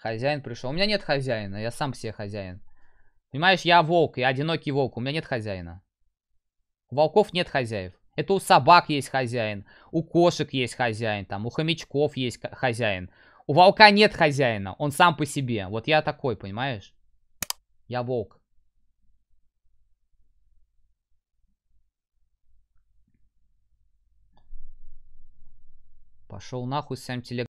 Хозяин пришел. У меня нет хозяина, я сам себе хозяин. Понимаешь, я волк, я одинокий волк, у меня нет хозяина. У волков нет хозяев. Это у собак есть хозяин, у кошек есть хозяин, там, у хомячков есть хозяин. У волка нет хозяина, он сам по себе. Вот я такой, понимаешь? Я волк. Пошел нахуй сам телег.